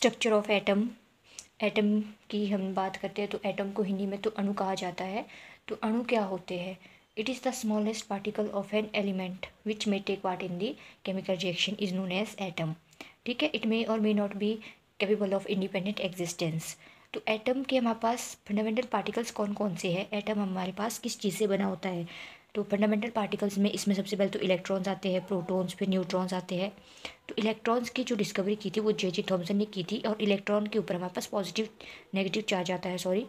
structure of atom atom की हम बात करते हैं तो एटम को हिंदी में तो अणु कहा जाता है तो अणु क्या होते हैं it is the smallest particle of an element which may take part in the chemical reaction is known as atom ठीक है इट मे और may not be capable of independent existence तो एटम के हमारे पास फंडामेंटल पार्टिकल्स कौन कौन से हैं एटम हमारे पास किस चीज़ से बना होता है तो फंडामेंटल पार्टिकल्स में इसमें सबसे पहले तो इलेक्ट्रॉन्स आते हैं प्रोटॉन्स फिर न्यूट्रॉन्स आते हैं तो इलेक्ट्रॉन्स की जो डिस्कवरी की थी वो जे जे थॉम्सन ने की थी और इलेक्ट्रॉन के ऊपर हमारे पास पॉजिटिव नेगेटिव चार्ज आता है सॉरी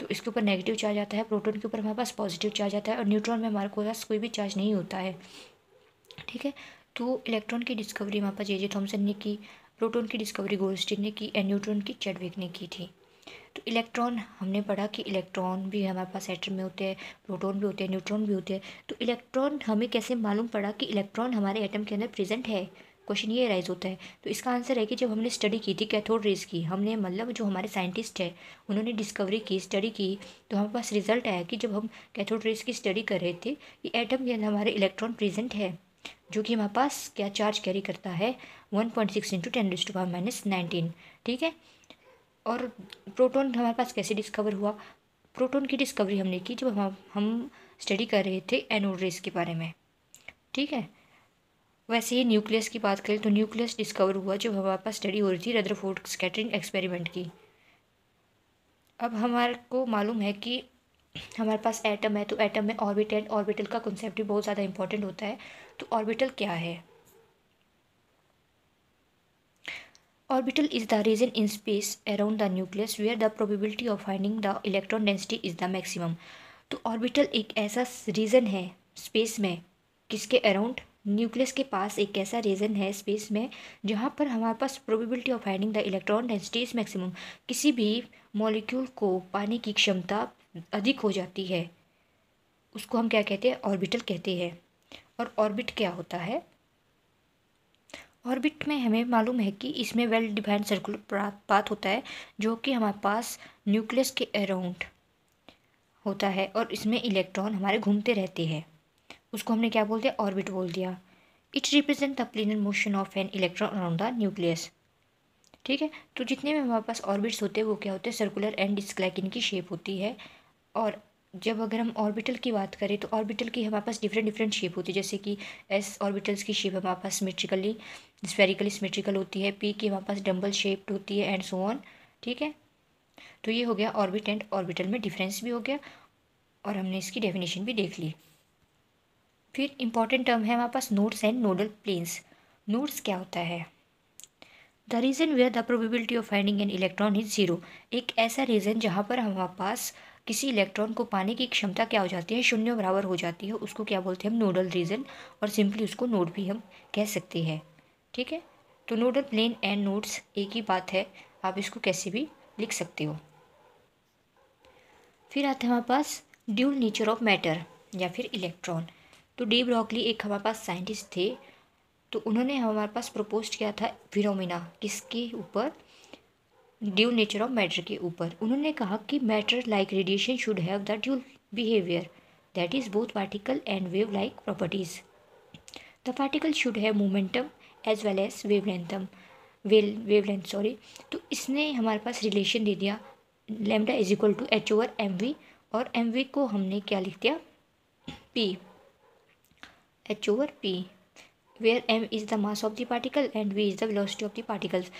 तो इसके ऊपर नेगेटिव चार्ज आता है प्रोटोन के ऊपर हमारे पास पॉजिटिव चार्ज आता है और न्यूट्रॉन में हमारे पास कोई भी चार्ज नहीं होता है ठीक है तो इलेक्ट्रॉन की डिस्कवरी हमारे पास जे जे थॉम्सन ने की प्रोटोन की डिस्कवरी गोल्डस्टीन ने की एंड न्यूट्रॉन की चेडविक ने की थी इलेक्ट्रॉन हमने पढ़ा कि इलेक्ट्रॉन भी हमारे पास एटम में होते हैं प्रोटॉन भी होते हैं न्यूट्रॉन भी होते हैं तो इलेक्ट्रॉन हमें कैसे मालूम पड़ा कि इलेक्ट्रॉन हमारे एटम के अंदर प्रेजेंट है क्वेश्चन ये राइज होता है तो इसका आंसर है कि जब हमने स्टडी की थी कैथोड रेज की हमने मतलब जो हमारे साइंटिस्ट है उन्होंने डिस्कवरी की स्टडी की तो हमारे पास रिजल्ट आया कि जब हम कैथोड रेज की स्टडी कर रहे थे कि एटम के अंदर हमारे इलेक्ट्रॉन प्रेजेंट है जो कि हमारे पास क्या चार्ज कैरी करता है one point six into ten to power minus nineteen ठीक है और प्रोटॉन हमारे पास कैसे डिस्कवर हुआ प्रोटॉन की डिस्कवरी हमने की जब हम हम स्टडी कर रहे थे एनोड रेस के बारे में ठीक है वैसे ही न्यूक्लियस की बात करें तो न्यूक्लियस डिस्कवर हुआ जब हमारे पास स्टडी हो रही थी रदरफोर्ड स्कैटरिंग एक्सपेरिमेंट की अब हमारे को मालूम है कि हमारे पास एटम है तो एटम में ऑर्बिटल ऑर्बिटल का कंसेप्ट भी बहुत ज़्यादा इंपॉर्टेंट होता है तो ऑर्बिटल क्या है orbital is the region in space around the nucleus where the probability of finding the electron density is the maximum तो ऑर्बिटल एक ऐसा रीजन है स्पेस में किसके अराउंड न्यूक्लियस के पास एक ऐसा रीजन है स्पेस में जहाँ पर हमारे पास probability of finding the electron density is maximum किसी भी मॉलिक्यूल को पाने की क्षमता अधिक हो जाती है उसको हम क्या कहते हैं ऑर्बिटल कहते हैं और ऑर्बिट क्या होता है ऑर्बिट में हमें मालूम है कि इसमें वेल डिफाइंड सर्कुलर पाथ होता है जो कि हमारे पास न्यूक्लियस के अराउंड होता है और इसमें इलेक्ट्रॉन हमारे घूमते रहते हैं उसको हमने क्या बोल दिया ऑर्बिट बोल दिया it represent the planar motion of an electron around the nucleus ठीक है तो जितने भी हमारे पास ऑर्बिट्स होते हैं वो क्या होते हैं सर्कुलर एंड डिस्क लाइक इनकी शेप होती है और जब अगर हम ऑर्बिटल की बात करें तो ऑर्बिटल की हमारे पास डिफरेंट डिफरेंट शेप होती है जैसे कि एस ऑर्बिटल्स की शेप हमारे पास सिमेट्रिकली स्पेरिकली सिमेट्रिकल होती है पी की हमारे पास डम्बल शेप्ड होती है एंड सो ऑन ठीक है तो ये हो गया ऑर्बिट एंड ऑर्बिटल में डिफरेंस भी हो गया और हमने इसकी डेफिनेशन भी देख ली फिर इम्पॉर्टेंट टर्म है हमारे पास nodes and nodal planes nodes क्या होता है the region where the probability of finding an electron is zero एक ऐसा रीज़न जहाँ पर हमारे पास किसी इलेक्ट्रॉन को पाने की क्षमता क्या हो जाती है शून्य बराबर हो जाती है उसको क्या बोलते हैं हम नोडल रीजन और सिंपली उसको नोड भी हम कह सकते हैं ठीक है तो नोडल प्लेन एंड नोड्स एक ही बात है आप इसको कैसे भी लिख सकते हो फिर आते हैं हमारे पास ड्यूल नेचर ऑफ मैटर या फिर इलेक्ट्रॉन तो डी ब्रॉकली एक हमारे पास साइंटिस्ट थे तो उन्होंने हमारे पास प्रपोज किया था फिनोमिना किसके ऊपर ड्यू नेचर ऑफ मैटर के ऊपर उन्होंने कहा कि matter like radiation should have the dual behaviour that is both particle and wave like properties the particle should have momentum as well as wave well wavelength sorry तो इसने हमारे पास relation दे दिया lambda is equal to H over M V और M V को हमने क्या लिख दिया P H over P where M is the mass of the particle and we is the velocity of the particles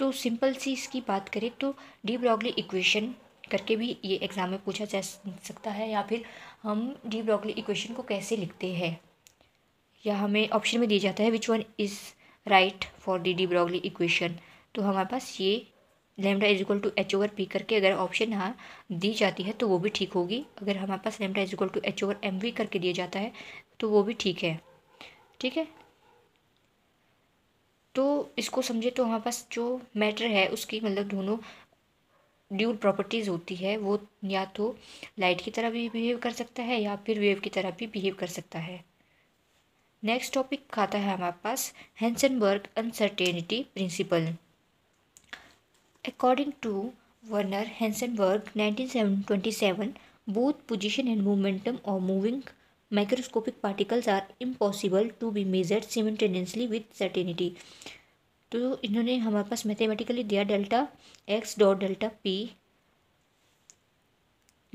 तो simple सी इसकी बात करें तो डी ब्रॉगली इक्वेशन करके भी ये एग्ज़ाम में पूछा जा सकता है या फिर हम डी ब्रॉगली इक्वेशन को कैसे लिखते हैं या हमें ऑप्शन में दिया जाता है which one is right for de de Broglie equation तो हमारे पास ये lambda is equal to H over P करके अगर ऑप्शन यहाँ दी जाती है तो वो भी ठीक होगी अगर हमारे पास lambda is equal to H over M V करके दिया जाता है तो वो भी ठीक है ठीक है तो इसको समझे तो हमारे पास जो मैटर है उसकी मतलब दोनों ड्यूल प्रॉपर्टीज़ होती है वो या तो लाइट की तरह भी बिहेव कर सकता है या फिर वेव की तरह भी बिहेव कर सकता है नेक्स्ट टॉपिक आता है हमारे पास Heisenberg uncertainty principle according to Werner Heisenberg seven twenty seven both position and momentum और moving microscopic particles are impossible to be measured simultaneously with certainty तो इन्होंने हमारे पास मैथेमेटिकली दिया delta X dot delta P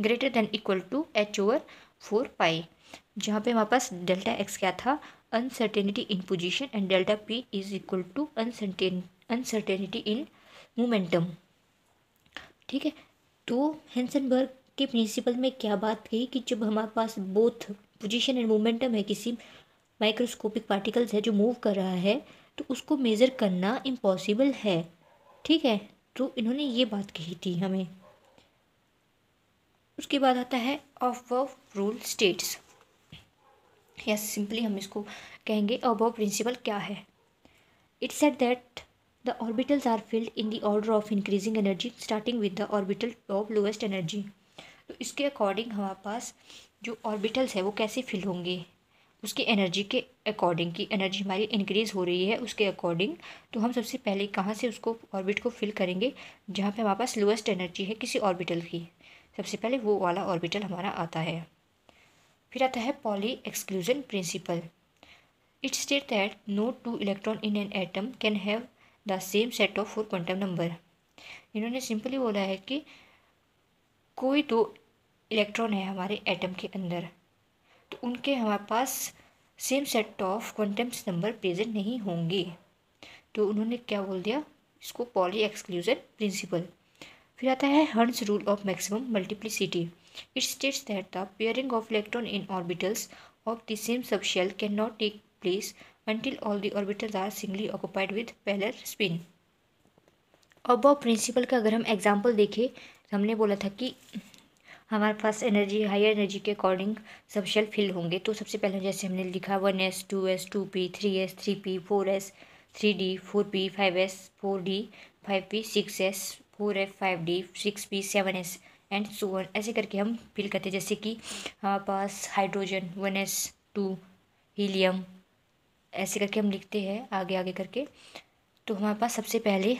greater than equal to H over four pi जहाँ पे हमारे पास डेल्टा एक्स क्या था uncertainty in position and delta P is equal to uncertain uncertainty in momentum ठीक है तो हेंसनबर्ग के प्रिंसिपल में क्या बात कही कि जब हमारे पास बोथ पोजीशन एंड मोमेंटम है किसी माइक्रोस्कोपिक पार्टिकल्स है जो मूव कर रहा है तो उसको मेज़र करना इम्पॉसिबल है ठीक है तो इन्होंने ये बात कही थी हमें उसके बाद आता है ऑफ ऑफ रूल स्टेट्स या सिंपली हम इसको कहेंगे अब प्रिंसिपल क्या है it set that the orbitals are filled in the order of increasing energy starting with the orbital top lowest energy तो इसके अकॉर्डिंग हमारे पास जो ऑर्बिटल्स है वो कैसे फिल होंगे उसकी एनर्जी के अकॉर्डिंग की एनर्जी हमारी इंक्रीज़ हो रही है उसके अकॉर्डिंग तो हम सबसे पहले कहाँ से उसको ऑर्बिट को फिल करेंगे जहाँ पे हमारे पास लोएस्ट एनर्जी है किसी ऑर्बिटल की सबसे पहले वो वाला ऑर्बिटल हमारा आता है फिर आता है Pauli exclusion principle its state that no two electron in an atom can have the same set of four quantum number इन्होंने सिंपली बोला है कि कोई दो इलेक्ट्रॉन है हमारे एटम के अंदर तो उनके हमारे पास same set of quantums number present नहीं होंगे तो उन्होंने क्या बोल दिया इसको पॉली एक्सक्लूजन प्रिंसिपल फिर आता है Hund's rule of maximum multiplicity it states that the pairing of electron in orbitals of the same sub shell can not take place until all the orbitals are singly occupied with parallel spin अब principle का अगर हम example देखें हमने बोला था कि हमारे पास एनर्जी हायर एनर्जी के अकॉर्डिंग सब शेल फिल होंगे तो सबसे पहले जैसे हमने लिखा one S two S two P three S three P four S three D four P five S four D five P six S four F five D six P seven S and so on ऐसे करके हम fill करते हैं जैसे कि हमारे पास hydrogen one S two helium ऐसे करके हम लिखते हैं आगे आगे करके तो हमारे पास सबसे पहले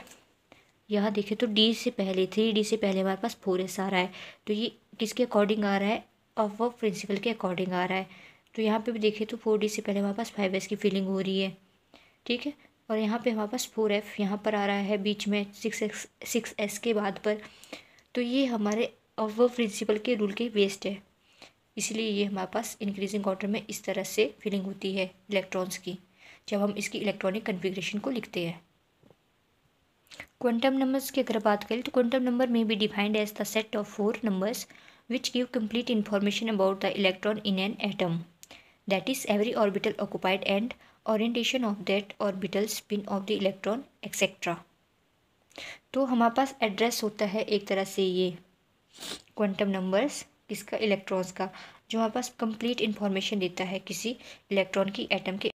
यहाँ देखें तो डी से पहले थ्री डी से पहले हमारे पास फोर एस आ रहा है तो ये किसके अकॉर्डिंग आ रहा है ऑफ वो प्रिंसिपल के अकॉर्डिंग आ रहा है तो यहाँ पे भी देखें तो फोर डी से पहले हमारे पास फाइव एस की फीलिंग हो रही है ठीक है और यहाँ पे हमारे पास फोर एफ यहाँ पर आ रहा है बीच में सिक्स एक्स सिक्स एस के बाद पर तो ये हमारे ऑफ वर्क प्रिंसिपल के रूल के बेस्ड है इसलिए ये हमारे पास इंक्रीजिंग ऑर्डर में इस तरह से फीलिंग होती है इलेक्ट्रॉन्स की जब हम इसकी इलेक्ट्रॉनिक कन्फिग्रेशन को लिखते हैं क्वांटम नंबर्स की अगर बात करें तो क्वांटम नंबर में भी defined as the set of four numbers which give complete information about the electron in an atom that is every orbital occupied and orientation of that orbital spin of the electron etcetera तो हमारे पास address होता है एक तरह से ये quantum numbers किसका electrons का जो हमारे पास कंप्लीट इन्फॉर्मेशन देता है किसी इलेक्ट्रॉन की एटम के